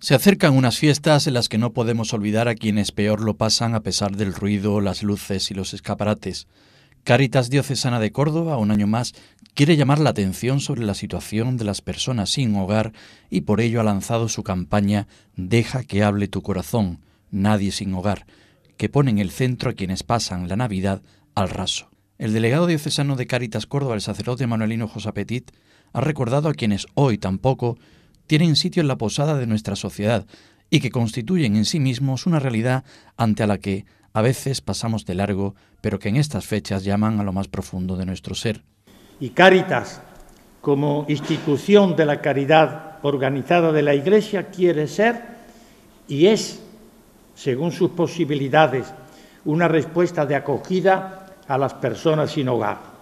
Se acercan unas fiestas en las que no podemos olvidar a quienes peor lo pasan a pesar del ruido, las luces y los escaparates. Caritas Diocesana de Córdoba, un año más, quiere llamar la atención sobre la situación de las personas sin hogar y por ello ha lanzado su campaña Deja que hable tu corazón, nadie sin hogar, que pone en el centro a quienes pasan la Navidad al raso. El delegado diocesano de Cáritas Córdoba, el sacerdote Manuelino Josapetit... ha recordado a quienes hoy tampoco tienen sitio en la posada de nuestra sociedad y que constituyen en sí mismos una realidad ante la que a veces pasamos de largo, pero que en estas fechas llaman a lo más profundo de nuestro ser. Y Cáritas, como institución de la caridad organizada de la Iglesia, quiere ser y es, según sus posibilidades, una respuesta de acogida a las personas sin hogar.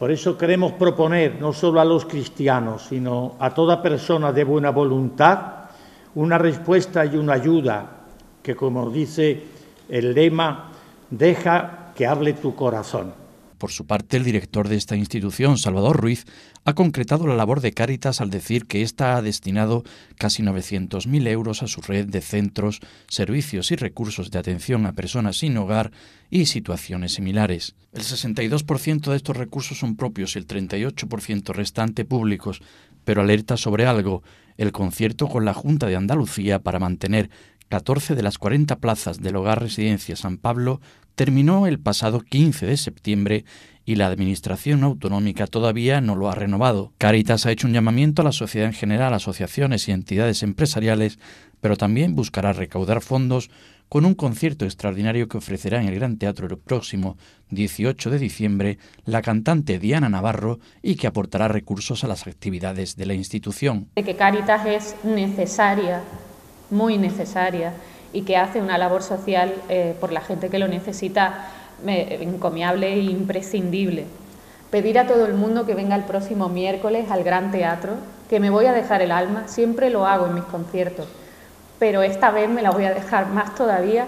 Por eso queremos proponer, no solo a los cristianos, sino a toda persona de buena voluntad, una respuesta y una ayuda que, como dice el lema, deja que hable tu corazón. Por su parte, el director de esta institución, Salvador Ruiz, ha concretado la labor de Cáritas al decir que ésta ha destinado casi 900.000 euros a su red de centros, servicios y recursos de atención a personas sin hogar y situaciones similares. El 62% de estos recursos son propios y el 38% restante públicos, pero alerta sobre algo, el concierto con la Junta de Andalucía para mantener 14 de las 40 plazas del Hogar Residencia San Pablo terminó el pasado 15 de septiembre y la Administración Autonómica todavía no lo ha renovado. Caritas ha hecho un llamamiento a la sociedad en general, asociaciones y entidades empresariales, pero también buscará recaudar fondos con un concierto extraordinario que ofrecerá en el Gran Teatro el próximo 18 de diciembre la cantante Diana Navarro y que aportará recursos a las actividades de la institución. De que Caritas es necesaria muy necesaria y que hace una labor social eh, por la gente que lo necesita encomiable e imprescindible. Pedir a todo el mundo que venga el próximo miércoles al Gran Teatro, que me voy a dejar el alma, siempre lo hago en mis conciertos, pero esta vez me la voy a dejar más todavía